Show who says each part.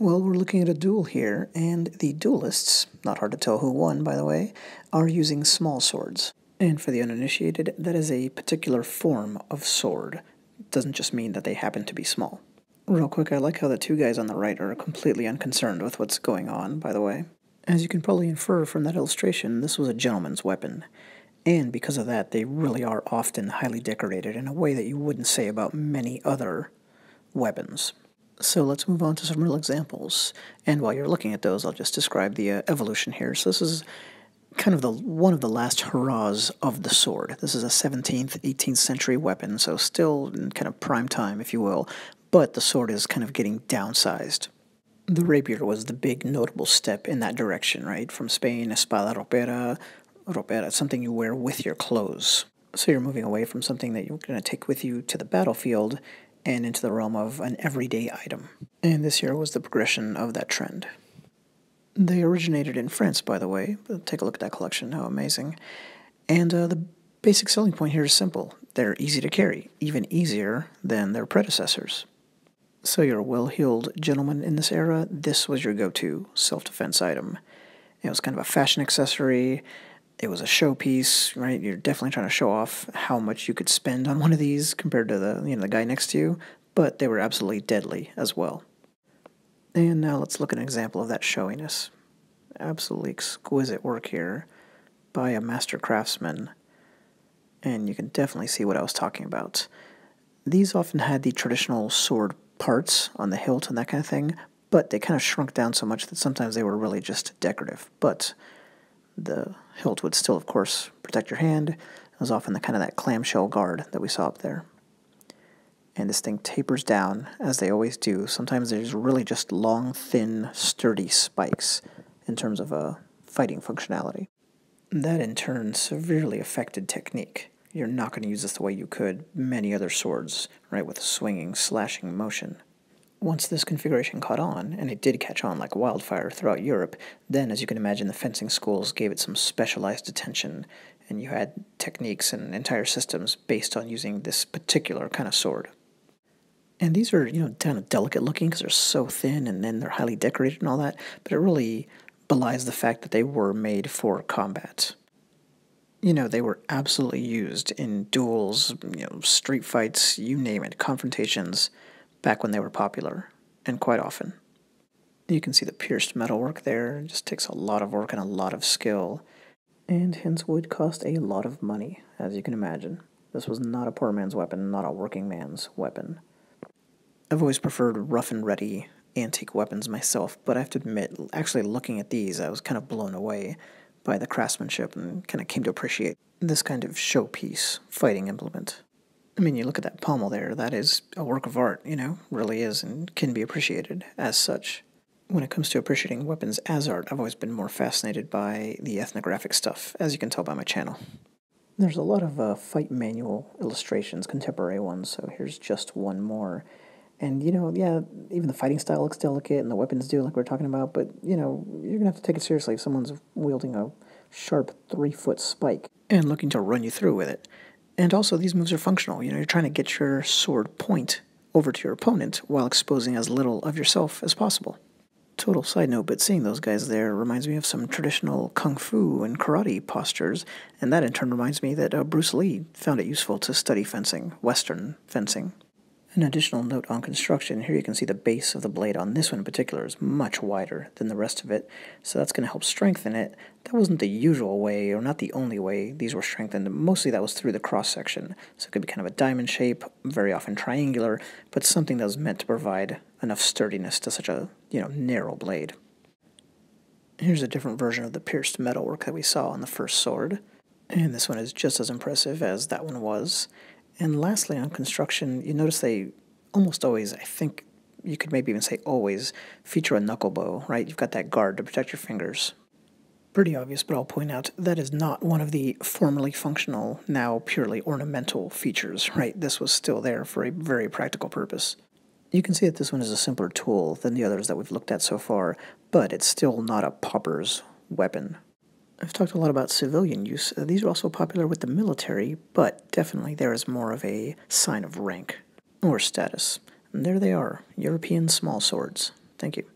Speaker 1: Well, we're looking at a duel here, and the duelists, not hard to tell who won, by the way, are using small swords. And for the uninitiated, that is a particular form of sword. It doesn't just mean that they happen to be small. Real quick, I like how the two guys on the right are completely unconcerned with what's going on, by the way. As you can probably infer from that illustration, this was a gentleman's weapon. And because of that, they really are often highly decorated in a way that you wouldn't say about many other weapons. So let's move on to some real examples. And while you're looking at those, I'll just describe the uh, evolution here. So this is kind of the one of the last hurrahs of the sword. This is a 17th, 18th century weapon, so still kind of prime time, if you will. But the sword is kind of getting downsized. The rapier was the big notable step in that direction, right? From Spain, espada ropera, ropera, something you wear with your clothes. So you're moving away from something that you're going to take with you to the battlefield and into the realm of an everyday item. And this year was the progression of that trend. They originated in France, by the way. Take a look at that collection, how amazing. And uh, the basic selling point here is simple they're easy to carry, even easier than their predecessors. So, you're a well heeled gentleman in this era, this was your go to self defense item. It was kind of a fashion accessory it was a showpiece, right? You're definitely trying to show off how much you could spend on one of these compared to the you know the guy next to you, but they were absolutely deadly as well. And now let's look at an example of that showiness. Absolutely exquisite work here by a master craftsman. And you can definitely see what I was talking about. These often had the traditional sword parts on the hilt and that kind of thing, but they kind of shrunk down so much that sometimes they were really just decorative. But the hilt would still, of course, protect your hand. It was often the kind of that clamshell guard that we saw up there. And this thing tapers down, as they always do. Sometimes there's really just long, thin, sturdy spikes in terms of a fighting functionality. That in turn severely affected technique. You're not going to use this the way you could many other swords, right, with a swinging, slashing motion. Once this configuration caught on, and it did catch on like wildfire throughout Europe, then, as you can imagine, the fencing schools gave it some specialized attention, and you had techniques and entire systems based on using this particular kind of sword. And these are, you know, kind of delicate looking because they're so thin and then they're highly decorated and all that, but it really belies the fact that they were made for combat you know, they were absolutely used in duels, you know, street fights, you name it, confrontations, back when they were popular, and quite often. You can see the pierced metalwork there, it just takes a lot of work and a lot of skill, and hence would cost a lot of money, as you can imagine. This was not a poor man's weapon, not a working man's weapon. I've always preferred rough and ready antique weapons myself, but I have to admit, actually looking at these, I was kind of blown away by the craftsmanship and kind of came to appreciate this kind of showpiece fighting implement. I mean, you look at that pommel there, that is a work of art, you know, really is and can be appreciated as such. When it comes to appreciating weapons as art, I've always been more fascinated by the ethnographic stuff, as you can tell by my channel. There's a lot of uh, fight manual illustrations, contemporary ones, so here's just one more. And, you know, yeah, even the fighting style looks delicate and the weapons do, like we are talking about, but, you know, you're going to have to take it seriously if someone's wielding a sharp three foot spike and looking to run you through with it. And also, these moves are functional. You know, you're trying to get your sword point over to your opponent while exposing as little of yourself as possible. Total side note, but seeing those guys there reminds me of some traditional kung fu and karate postures, and that in turn reminds me that uh, Bruce Lee found it useful to study fencing, Western fencing. An additional note on construction, here you can see the base of the blade on this one in particular is much wider than the rest of it, so that's going to help strengthen it. That wasn't the usual way, or not the only way these were strengthened, mostly that was through the cross section, so it could be kind of a diamond shape, very often triangular, but something that was meant to provide enough sturdiness to such a, you know, narrow blade. Here's a different version of the pierced metalwork that we saw on the first sword, and this one is just as impressive as that one was. And lastly, on construction, you notice they almost always, I think you could maybe even say always, feature a knuckle bow, right? You've got that guard to protect your fingers. Pretty obvious, but I'll point out that is not one of the formerly functional, now purely ornamental features, right? This was still there for a very practical purpose. You can see that this one is a simpler tool than the others that we've looked at so far, but it's still not a pauper's weapon. I've talked a lot about civilian use. Uh, these are also popular with the military, but definitely there is more of a sign of rank or status. And there they are European small swords. Thank you.